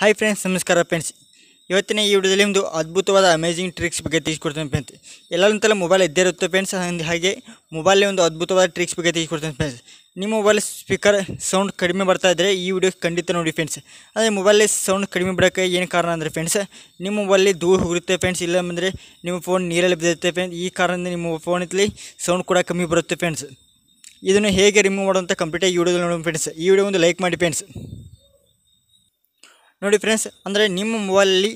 hi friends ನಮಸ್ಕಾರ friends ಇವತ್ತಿನ ಈ ವಿಡಿಯೋದಲ್ಲಿ ಒಂದು ಅದ್ಭುತವಾದ ಅಮೇಜಿಂಗ್ ಟ್ರಿಕ್ಸ್ ಬಗ್ಗೆ ತಿಳಿಸ್ಕೊಡ್ತೇನೆ ಫ್ರೆಂಡ್ಸ್ ಎಲ್ಲರಂತೆಲ್ಲ ಮೊಬೈಲ್ ಇದ್ದೇ ಇರುತ್ತೆ ಫ್ರೆಂಡ್ಸ್ ಹಾಗೆ ಮೊಬೈಲಲ್ಲಿ ಒಂದು ಅದ್ಭುತವಾದ ಟ್ರಿಕ್ಸ್ ಬಗ್ಗೆ ತಿಳಿಸ್ಕೊಡ್ತೇನೆ ಫ್ರೆಂಡ್ಸ್ ನಿಮ್ಮ ಮೊಬೈಲ್ ಸ್ಪೀಕರ್ ಸೌಂಡ್ ಕಡಿಮೆ ಬರ್ತಾ ಇದ್ದರೆ ಈ ವಿಡಿಯೋ ಖಂಡಿತ ನೋಡಿ ಫ್ರೆಂಡ್ಸ್ ಅದೇ ಮೊಬೈಲಲ್ಲಿ ಸೌಂಡ್ ಕಡಿಮೆ ಬಿಡೋಕ್ಕೆ ಏನು ಕಾರಣ ಅಂದರೆ ಫ್ರೆಂಡ್ಸ್ ನಿಮ್ಮ ಮೊಬೈಲಲ್ಲಿ ಧೂಳು ಹೋಗುತ್ತೆ ಫ್ರೆಂಡ್ಸ್ ಇಲ್ಲ ಅಂದರೆ ನಿಮ್ಮ ಫೋನ್ ನೀರಲ್ಲಿ ಬಿದ್ದಿರುತ್ತೆ ಫ್ರೆಂಡ್ಸ್ ಈ ಕಾರಣದಿಂದ ನಿಮ್ಮ ಫೋನಲ್ಲಿ ಸೌಂಡ್ ಕೂಡ ಕಮ್ಮಿ ಬರುತ್ತೆ ಫ್ರೆಂಡ್ಸ್ ಇದನ್ನು ಹೇಗೆ ರಿಮೂವ್ ಮಾಡೋಂಥ ಕಂಪ್ಲೀಟಾಗಿ ಈ ವಿಡಿಯೋದಲ್ಲಿ ನೋಡೋಣ ಫ್ರೆಂಡ್ಸ್ ಈ ವಿಡಿಯೋ ಒಂದು ಲೈಕ್ ಮಾಡಿ ಫ್ರೆಂಡ್ಸ್ ನೋಡಿ ಫ್ರೆಂಡ್ಸ್ ಅಂದರೆ ನಿಮ್ಮ ಮೊಬೈಲಲ್ಲಿ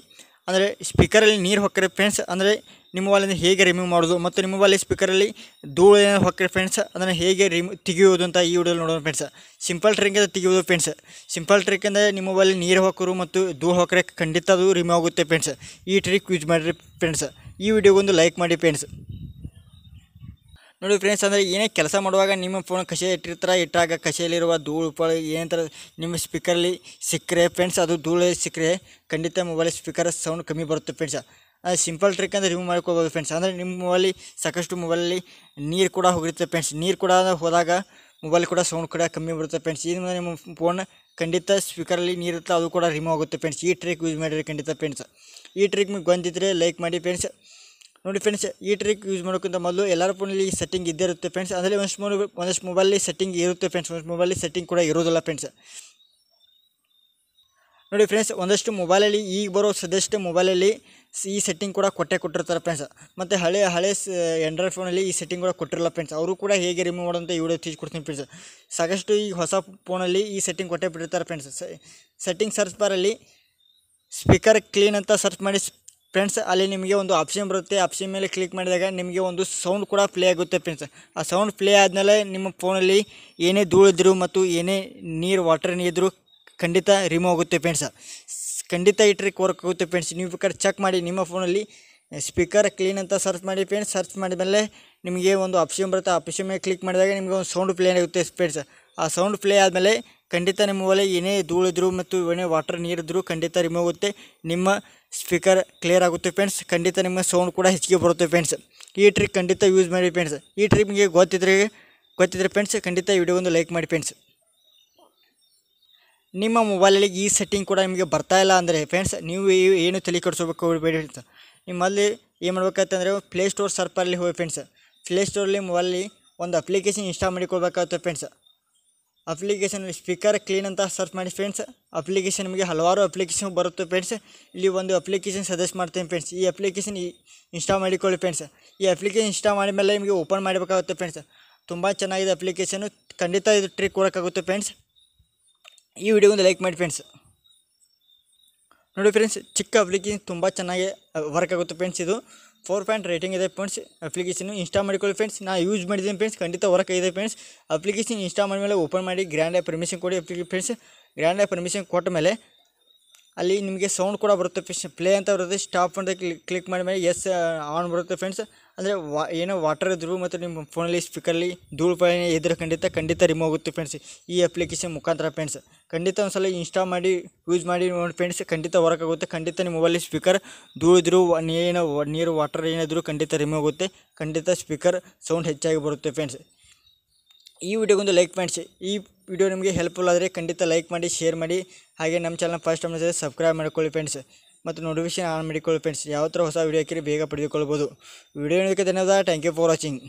ಅಂದರೆ ಸ್ಪೀಕರಲ್ಲಿ ನೀರು ಹೊಕ್ಕರೆ ಫ್ರೆಂಡ್ಸ್ ಅಂದರೆ ನಿಮ್ಮ ಮೊಬೈಲಿಂದ ಹೇಗೆ ರಿಮೂವ್ ಮಾಡೋದು ಮತ್ತು ನಿಮ್ಮ ಮೊಬೈಲ್ ಸ್ಪೀಕರಲ್ಲಿ ಧೂಳು ಹೊಕ್ಕರೆ ಫ್ರೆಂಡ್ಸ್ ಅದನ್ನು ಹೇಗೆ ರಿಮೂ ತೆಗೆಯೋದು ಅಂತ ಈ ವಿಡಿಯೋಲಿ ನೋಡೋಣ ಫ್ರೆಂಡ್ಸ್ ಸಿಂಪಲ್ ಟ್ರಿಕ್ ಅಂತ ತೆಗೆಯೋದು ಫ್ರೆಂಡ್ಸ್ ಸಿಂಪಲ್ ಟ್ರಿಕ್ ಅಂದರೆ ನಿಮ್ಮ ಮೊಬೈಲ್ ನೀರು ಹಾಕೋರು ಮತ್ತು ಧೂಳು ಹೊಕ್ಕರೆ ಖಂಡಿತ ಅದು ರಿಮೂವ್ ಆಗುತ್ತೆ ಫ್ರೆಂಡ್ಸ್ ಈ ಟ್ರಿಕ್ ಯೂಸ್ ಮಾಡಿರಿ ಫ್ರೆಂಡ್ಸ್ ಈ ವಿಡಿಯೋಗೊಂದು ಲೈಕ್ ಮಾಡಿ ಫ್ರೆಂಡ್ಸ್ ನೋಡಿ ಫ್ರೆಂಡ್ಸ್ ಅಂದರೆ ಏನೇ ಕೆಲಸ ಮಾಡುವಾಗ ನಿಮ್ಮ ಫೋನ್ ಕಷೆ ಇಟ್ಟಿರ್ತಾರೆ ಇಟ್ಟಾಗ ಕಸೆಯಲ್ಲಿರುವ ಧೂಳು ಪಳ ಏನಂತಾರೆ ನಿಮ್ಮ ಸ್ಪೀಕರಲ್ಲಿ ಸಿಕ್ಕರೆ ಫ್ರೆಂಡ್ಸ್ ಅದು ಧೂಳಲ್ಲಿ ಸಿಕ್ಕರೆ ಖಂಡಿತ ಮೊಬೈಲ್ ಸ್ಪೀಕರ್ ಸೌಂಡ್ ಕಮ್ಮಿ ಬರುತ್ತೆ ಫ್ರೆಂಡ್ಸ್ ಅದು ಸಿಂಪಲ್ ಟ್ರಿಕ್ ಅಂದರೆ ರಿಮೂವ್ ಮಾಡ್ಕೋಬೋದು ಫ್ರೆಂಡ್ಸ್ ಅಂದರೆ ನಿಮ್ಮ ಮೊಬೈಲಿ ಸಾಕಷ್ಟು ಮೊಬೈಲಲ್ಲಿ ನೀರು ಕೂಡ ಹೋಗಿರುತ್ತೆ ಫ್ರೆಂಡ್ಸ್ ನೀರು ಕೂಡ ಹೋದಾಗ ಮೊಬೈಲ್ ಕೂಡ ಸೌಂಡ್ ಕೂಡ ಕಮ್ಮಿ ಬರುತ್ತೆ ಫ್ರೆಂಡ್ಸ್ ಇದರಿಂದ ನಿಮ್ಮ ಫೋನ್ ಖಂಡಿತ ಸ್ಪೀಕರಲ್ಲಿ ಇರುತ್ತೆ ಅದು ಕೂಡ ರಿಮೂವ್ ಆಗುತ್ತೆ ಫ್ರೆಂಡ್ಸ್ ಈ ಟ್ರಿಕ್ ಯೂಸ್ ಮಾಡಿರಿ ಖಂಡಿತ ಫ್ರೆಂಡ್ಸ್ ಈ ಟ್ರಿಕ್ ನಿಮ್ಗೆ ಬಂದಿದ್ದರೆ ಲೈಕ್ ಮಾಡಿ ಫ್ರೆಂಡ್ಸ್ ನೋಡಿ ಫ್ರೆಂಡ್ಸ್ ಈ ಟ್ರಿಕ್ ಯೂಸ್ ಮಾಡೋಕ್ಕಿಂತ ಮೊದಲು ಎಲ್ಲರ ಫೋನಲ್ಲಿ ಈ ಸೆಟ್ಟಿಂಗ್ ಇದ್ದೇ ಇರುತ್ತೆ ಫ್ರೆಂಡ್ಸ್ ಅಂದರೆ ಒಂದಷ್ಟು ಮೊಬೈಲ್ ಒಂದಷ್ಟು ಮೊಬೈಲಲ್ಲಿ ಸೆಟ್ಟಿಂಗ್ ಇರುತ್ತೆ ಫ್ರೆಂಡ್ಸ್ ಒಂದು ಮೊಬೈಲಲ್ಲಿ ಸೆಟ್ಟಿಂಗ್ ಕೂಡ ಇರೋದಿಲ್ಲ ಫ್ರೆಂಡ್ಸ್ ನೋಡಿ ಫ್ರೆಂಡ್ಸ್ ಒಂದಷ್ಟು ಮೊಬೈಲಲ್ಲಿ ಈಗ ಬರೋ ಸದಷ್ಟು ಮೊಬೈಲಲ್ಲಿ ಈ ಸೆಟ್ಟಿಂಗ್ ಕೂಡ ಕೊಟ್ಟೆ ಕೊಟ್ಟಿರ್ತಾರೆ ಫ್ರೆಂಡ್ಸ್ ಮತ್ತು ಹಳೆ ಹಳೆ ಆ್ಯಂಡ್ರಾಯ್ಡ್ ಫೋನಲ್ಲಿ ಈ ಸೆಟ್ಟಿಂಗ್ ಕೂಡ ಕೊಟ್ಟಿರಲ್ಲ ಫ್ರೆಂಡ್ಸ್ ಅವರು ಕೂಡ ಹೇಗೆ ರಿಮೂವ್ ಮಾಡೋಂಥ ಈ ವಿಡಿಯೋ ಕೊಡ್ತೀನಿ ಫ್ರೆಂಡ್ಸ್ ಸಾಕಷ್ಟು ಈ ಹೊಸ ಫೋನಲ್ಲಿ ಈ ಸೆಟ್ಟಿಂಗ್ ಕೊಟ್ಟೆ ಬಿಟ್ಟಿರ್ತಾರೆ ಫ್ರೆಂಡ್ಸ್ ಸೆಟ್ಟಿಂಗ್ ಸರ್ಚ್ ಬಾರಲ್ಲಿ ಸ್ಪೀಕರ್ ಕ್ಲೀನ್ ಅಂತ ಸರ್ಚ್ ಮಾಡಿ ಫ್ರೆಂಡ್ಸ್ ಅಲ್ಲಿ ನಿಮಗೆ ಒಂದು ಆಪ್ಷನ್ ಬರುತ್ತೆ ಆಪ್ಷನ್ ಮೇಲೆ ಕ್ಲಿಕ್ ಮಾಡಿದಾಗ ನಿಮಗೆ ಒಂದು ಸೌಂಡ್ ಕೂಡ ಪ್ಲೇ ಆಗುತ್ತೆ ಫ್ರೆಂಡ್ಸ್ ಆ ಸೌಂಡ್ ಪ್ಲೇ ಆದಮೇಲೆ ನಿಮ್ಮ ಫೋನಲ್ಲಿ ಏನೇ ಧೂಳಿದ್ರು ಮತ್ತು ಏನೇ ನೀರು ವಾಟರ್ ನೀರು ಖಂಡಿತ ರಿಮೂವ್ ಆಗುತ್ತೆ ಫ್ರೆಂಡ್ಸ್ ಖಂಡಿತ ಈ ಟ್ರಿಕ್ ವರ್ಕ್ ಆಗುತ್ತೆ ಫ್ರೆಂಡ್ಸ್ ನೀವು ಬೇಕಾದ್ರೆ ಚೆಕ್ ಮಾಡಿ ನಿಮ್ಮ ಫೋನಲ್ಲಿ ಸ್ಪೀಕರ್ ಕ್ಲೀನ್ ಅಂತ ಸರ್ಚ್ ಮಾಡಿ ಫ್ರೆಂಡ್ಸ್ ಸರ್ಚ್ ಮಾಡಿದ್ಮೇಲೆ ನಿಮಗೆ ಒಂದು ಆಪ್ಷನ್ ಬರುತ್ತೆ ಆಪ್ಷನ್ ಮೇಲೆ ಕ್ಲಿಕ್ ಮಾಡಿದಾಗ ನಿಮಗೆ ಒಂದು ಸೌಂಡ್ ಪ್ಲೇ ಆಗುತ್ತೆ ಫ್ರೆಂಡ್ಸ್ ಆ ಸೌಂಡ್ ಪ್ಲೇ ಆದಮೇಲೆ ಖಂಡಿತ ನಿಮ್ಮ ಒಲೆ ಏನೇ ಧೂಳಿದ್ರು ಮತ್ತು ಏನೇ ವಾಟರ್ ನೀರಿದ್ರು ಖಂಡಿತ ರಿಮೂವ್ ಆಗುತ್ತೆ ನಿಮ್ಮ ಸ್ಪೀಕರ್ ಕ್ಲಿಯರ್ ಆಗುತ್ತೆ ಫ್ರೆಂಡ್ಸ್ ಖಂಡಿತ ನಿಮ್ಮ ಸೌಂಡ್ ಕೂಡ ಹೆಚ್ಚಿಗೆ ಬರುತ್ತೆ ಫ್ರೆಂಡ್ಸ್ ಈ ಟ್ರಿಕ್ ಖಂಡಿತ ಯೂಸ್ ಮಾಡಿ ಫ್ರೆಂಡ್ಸ್ ಈ ಟ್ರಿಪ್ ನಿಮಗೆ ಗೊತ್ತಿದ್ರೆ ಗೊತ್ತಿದ್ರೆ ಫ್ರೆಂಡ್ಸ್ ಖಂಡಿತ ವಿಡಿಯೋ ಒಂದು ಲೈಕ್ ಮಾಡಿ ಫ್ರೆಂಡ್ಸ್ ನಿಮ್ಮ ಮೊಬೈಲಲ್ಲಿ ಈ ಸೆಟ್ಟಿಂಗ್ ಕೂಡ ನಿಮಗೆ ಬರ್ತಾ ಇಲ್ಲ ಅಂದರೆ ಫ್ರೆಂಡ್ಸ್ ನೀವು ಏನು ತಲೆ ಕೆಡಿಸ್ಬೇಕು ಬೇಡಿ ಫ್ರೆಂಡ್ಸ್ ನಿಮ್ಮಲ್ಲಿ ಏನು ಪ್ಲೇ ಪ್ಲೇಸ್ಟೋರ್ ಸರ್ಪಲ್ಲಿ ಹೋಗಿ ಫ್ರೆಂಡ್ಸ್ ಪ್ಲೇಸ್ಟೋರಲ್ಲಿ ಮೊಬೈಲಲ್ಲಿ ಒಂದು ಅಪ್ಲಿಕೇಶನ್ ಇನ್ಸ್ಟಾಲ್ ಮಾಡಿಕೊಳ್ಬೇಕಾಗುತ್ತೆ ಫ್ರೆಂಡ್ಸ್ ಅಪ್ಲಿಕೇಶನ್ ಸ್ಪೀಕರ್ ಕ್ಲೀನ್ ಅಂತ ಸರ್ಚ್ ಮಾಡಿ ಫ್ರೆಂಡ್ಸ್ ಅಪ್ಲಿಕೇಶನ್ ನಿಮಗೆ ಹಲವಾರು ಅಪ್ಲಿಕೇಶನ್ ಬರುತ್ತೆ ಫ್ರೆಂಡ್ಸ್ ಇಲ್ಲಿ ಒಂದು ಅಪ್ಲಿಕೇಶನ್ ಸಜೆಸ್ಟ್ ಮಾಡ್ತೀನಿ ಫ್ರೆಂಡ್ಸ್ ಈ ಅಪ್ಲಿಕೇಶನ್ ಇನ್ಸ್ಟಾಲ್ ಮಾಡಿಕೊಳ್ಳಿ ಫ್ರೆಂಡ್ಸ್ ಈ ಅಪ್ಲಿಕೇಶನ್ ಇನ್ಸ್ಟಾಲ್ ಮಾಡಿದ ಮೇಲೆ ನಿಮಗೆ ಓಪನ್ ಮಾಡಬೇಕಾಗುತ್ತೆ ಫ್ರೆಂಡ್ಸ್ ತುಂಬ ಚೆನ್ನಾಗಿದೆ ಅಪ್ಲಿಕೇಶನು ಖಂಡಿತ ಇದು ಟ್ರಿಕ್ ಕೊಡೋಕ್ಕಾಗುತ್ತೆ ಫ್ರೆಂಡ್ಸ್ ಈ ವಿಡಿಯೋ ಒಂದು ಲೈಕ್ ಮಾಡಿ ಫ್ರೆಂಡ್ಸ್ ನೋಡಿ ಫ್ರೆಂಡ್ಸ್ ಚಿಕ್ಕ ಅಪ್ಲಿಕೇಶನ್ ತುಂಬ ಚೆನ್ನಾಗಿ ವರ್ಕ್ ಆಗುತ್ತೆ ಫ್ರೆಂಡ್ಸ್ ಇದು ಫೋರ್ ಪಾಯಿಂಟ್ ರೇಟಿಂಗ್ ಇದೆ ಫ್ರೆಂಡ್ಸ್ ಅಪ್ಲಿಕೇಶನ್ ಇನ್ಸ್ಟಾಲ್ ಮಾಡಿಕೊಳ್ಳಿ ಫ್ರೆಂಡ್ಸ್ ನಾ ಯೂಸ್ ಮಾಡಿದ್ದೀನಿ ಫ್ರೆಂಡ್ಸ್ ಖಂಡಿತ ವರ್ಕ್ ಇದೆ ಫ್ರೆಂಡ್ಸ್ ಅಪ್ಲಿಕೇಶನ್ ಇನ್ಸ್ಟಾಲ್ ಮಾಡಿದ ಮೇಲೆ ಓಪನ್ ಮಾಡಿ ಗ್ರ್ಯಾಂಡಾಗಿ ಪರ್ಮಿಷನ್ ಕೊಡಿ ಅಪ್ಲಿಕೇ ಫ್ರೆಂಡ್ಸ್ ಗ್ರ್ಯಾಂಡಾಗಿ ಪರ್ಮಿಷನ್ ಕೊಟ್ಟ ಮೇಲೆ ಅಲ್ಲಿ ನಿಮಗೆ ಸೌಂಡ್ ಕೂಡ ಬರುತ್ತೆ ಫ್ರೆಂಡ್ಸ್ ಪ್ಲೇ ಅಂತ ಬರುತ್ತೆ ಸ್ಟಾಪ್ ಅಂತ ಕ್ಲಿಕ್ ಮಾಡಿದ ಮೇಲೆ ಎಸ್ ಆನ್ ಬರುತ್ತೆ ಫ್ರೆಂಡ್ಸ್ ಅಂದರೆ ವಾ ಏನೋ ವಾಟರ್ ಇದ್ರು ಮತ್ತು ನಿಮ್ಮ ಫೋನಲ್ಲಿ ಸ್ಪೀಕರಲ್ಲಿ ಧೂಳು ಪಾಯನ ಇದ್ರೆ ಖಂಡಿತ ಖಂಡಿತ ರಿಮೂವ್ ಆಗುತ್ತೆ ಫ್ರೆಂಡ್ಸ್ ಈ ಅಪ್ಲಿಕೇಶನ್ ಮುಖಾಂತರ ಫ್ರೆಂಡ್ಸ್ ಖಂಡಿತ ಒಂದ್ಸಲ ಇನ್ಸ್ಟಾಲ್ ಮಾಡಿ ಯೂಸ್ ಮಾಡಿ ನೋಡಿ ಫ್ರೆಂಡ್ಸ್ ಖಂಡಿತ ವರ್ಕ್ ಆಗುತ್ತೆ ಖಂಡಿತ ನಿಮ್ಮ ಮೊಬೈಲಲ್ಲಿ ಸ್ಪೀಕರ್ ಧೂಳಿದ್ರು ಏನೋ ನೀರು ವಾಟರ್ ಏನಾದರೂ ಖಂಡಿತ ರಿಮೂವ್ ಆಗುತ್ತೆ ಖಂಡಿತ ಸ್ಪೀಕರ್ ಸೌಂಡ್ ಹೆಚ್ಚಾಗಿ ಬರುತ್ತೆ ಫ್ರೆಂಡ್ಸ್ ಈ ವಿಡಿಯೋಗೊಂದು ಲೈಕ್ ಫ್ರೆಂಡ್ಸ್ ಈ ವಿಡಿಯೋ ನಿಮಗೆ ಹೆಲ್ಪ್ಫುಲ್ ಆದರೆ ಖಂಡಿತ ಲೈಕ್ ಮಾಡಿ ಶೇರ್ ಮಾಡಿ ಹಾಗೆ ನಮ್ಮ ಚಾನಲ್ ಫಸ್ಟ್ ಟೈಮ್ ಸಬ್ಸ್ಕ್ರೈಬ್ ಮಾಡ್ಕೊಳ್ಳಿ ಫ್ರೆಂಡ್ಸ್ ಮತ್ತು ನೋಟಿಫಿಕೇಶನ್ ಆನ್ ಮಾಡಿಕೊಳ್ಳಿ ಫ್ರೆಂಡ್ಸ್ ಯಾವ ಥರ ಹೊಸ ವೀಡಿಯೋ ಹಾಕಿರಿ ಬೇಗ ಪಡೆದುಕೊಳ್ಬೋದು ವಿಡಿಯೋ ನೋಡೋಕ್ಕೆ ಧನ್ಯವಾದ ಥ್ಯಾಂಕ್ ಯು ಫಾರ್ ವಾಚಿಂಗ್